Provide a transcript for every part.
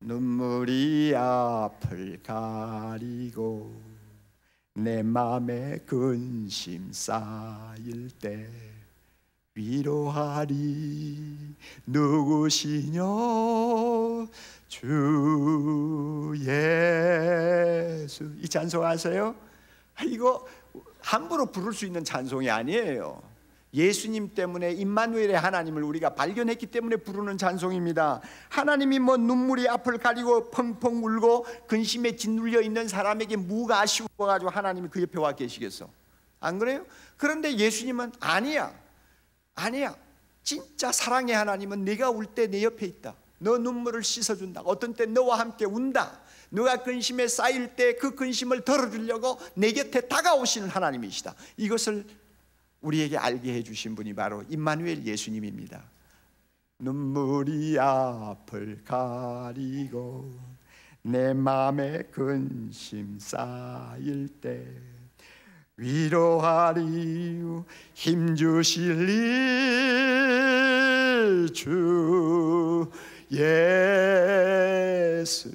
눈물이 앞을 가리고 내 맘에 근심 쌓일 때 위로하리 누구시뇨 주 예수 이 찬송하세요 아, 이거 함부로 부를 수 있는 찬송이 아니에요 예수님 때문에 임마누엘의 하나님을 우리가 발견했기 때문에 부르는 찬송입니다. 하나님이 뭐 눈물이 앞을 가리고 펑펑 울고 근심에 짓눌려 있는 사람에게 무가 아쉬워 가지고 하나님이 그 옆에 와 계시겠어. 안 그래요? 그런데 예수님은 아니야. 아니야. 진짜 사랑의 하나님은 네가 울 때 내 옆에 있다. 너 눈물을 씻어 준다. 어떤 때 너와 함께 운다. 누가 근심에 쌓일 때 그 근심을 덜어 주려고 내 곁에 다가오시는 하나님이시다. 이것을 우리에게 알게 해주신 분이 바로 임마누엘 예수님입니다. 눈물이 앞을 가리고 내 마음에 근심 쌓일 때 위로하리요 힘주실리 주 예수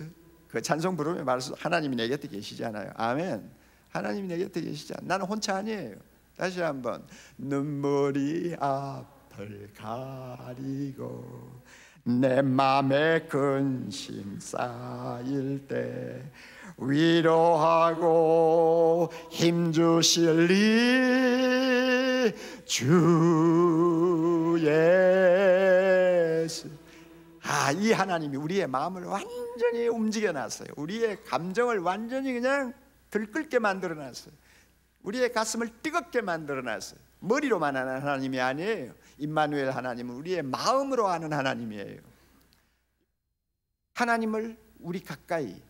그 찬송 부르면 말씀 하나님이 내 곁에 계시잖아요 아멘 하나님이 내 곁에 계시잖아 나는 혼자 아니에요 다시 한번 눈물이 앞을 가리고 내마음에 근심 쌓일 때 위로하고 힘 주실리 주 예수 아, 이 하나님이 우리의 마음을 완전히 움직여 놨어요. 우리의 감정을 완전히 그냥 들끓게 만들어 놨어요. 우리의 가슴을 뜨겁게 만들어 놨어요. 머리로만 하는 하나님이 아니에요. 임마누엘 하나님은 우리의 마음으로 하는 하나님이에요. 하나님을 우리 가까이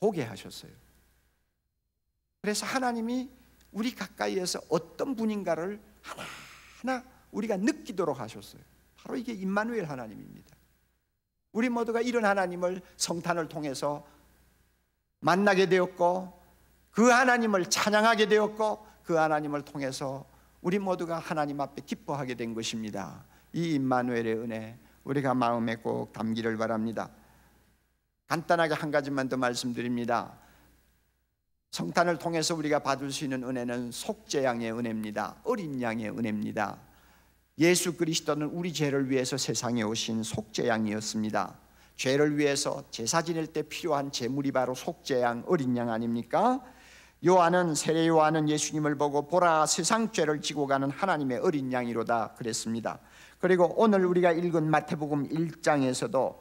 보게 하셨어요. 그래서 하나님이 우리 가까이에서 어떤 분인가를 하나하나 우리가 느끼도록 하셨어요. 바로 이게 임마누엘 하나님입니다. 우리 모두가 이런 하나님을 성탄을 통해서 만나게 되었고 그 하나님을 찬양하게 되었고 그 하나님을 통해서 우리 모두가 하나님 앞에 기뻐하게 된 것입니다. 이 임마누엘의 은혜 우리가 마음에 꼭 담기를 바랍니다. 간단하게 한 가지만 더 말씀드립니다. 성탄을 통해서 우리가 받을 수 있는 은혜는 속죄양의 은혜입니다. 어린 양의 은혜입니다. 예수 그리스도는 우리 죄를 위해서 세상에 오신 속죄양이었습니다. 죄를 위해서 제사 지낼 때 필요한 제물이 바로 속죄양 어린 양 아닙니까? 요한은 세례 요한은 예수님을 보고 보라 세상 죄를 지고 가는 하나님의 어린 양이로다 그랬습니다. 그리고 오늘 우리가 읽은 마태복음 1장에서도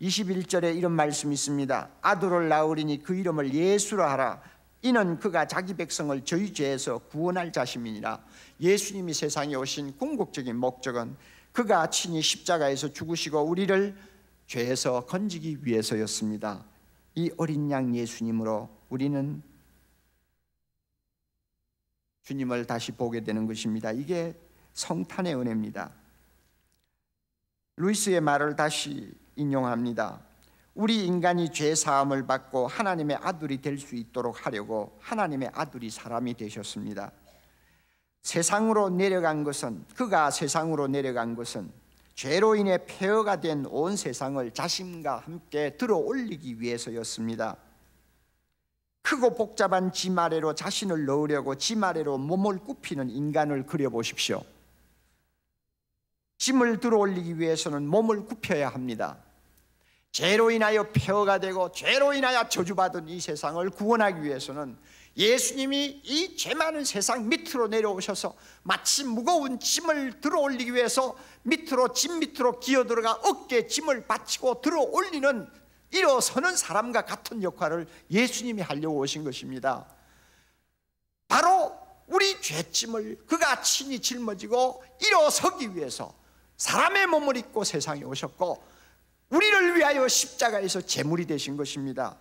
21절에 이런 말씀이 있습니다. 아들을 낳으리니 그 이름을 예수라 하라. 이는 그가 자기 백성을 저희 죄에서 구원할 자심이니라. 예수님이 세상에 오신 궁극적인 목적은 그가 친히 십자가에서 죽으시고 우리를 죄에서 건지기 위해서였습니다. 이 어린 양 예수님으로 우리는 주님을 다시 보게 되는 것입니다. 이게 성탄의 은혜입니다. 루이스의 말을 다시 인용합니다. 우리 인간이 죄 사함을 받고 하나님의 아들이 될 수 있도록 하려고 하나님의 아들이 사람이 되셨습니다. 세상으로 내려간 것은 그가 세상으로 내려간 것은 죄로 인해 폐허가 된 온 세상을 자신과 함께 들어 올리기 위해서였습니다. 크고 복잡한 집 아래로 자신을 넣으려고 집 아래로 몸을 굽히는 인간을 그려보십시오. 짐을 들어올리기 위해서는 몸을 굽혀야 합니다. 죄로 인하여 폐허가 되고 죄로 인하여 저주받은 이 세상을 구원하기 위해서는 예수님이 이 죄 많은 세상 밑으로 내려오셔서 마치 무거운 짐을 들어올리기 위해서 밑으로 짐 밑으로 기어 들어가 어깨 짐을 받치고 들어올리는 일어서는 사람과 같은 역할을 예수님이 하려고 오신 것입니다. 바로 우리 죄짐을 그가 친히 짊어지고 일어서기 위해서 사람의 몸을 입고 세상에 오셨고 우리를 위하여 십자가에서 제물이 되신 것입니다.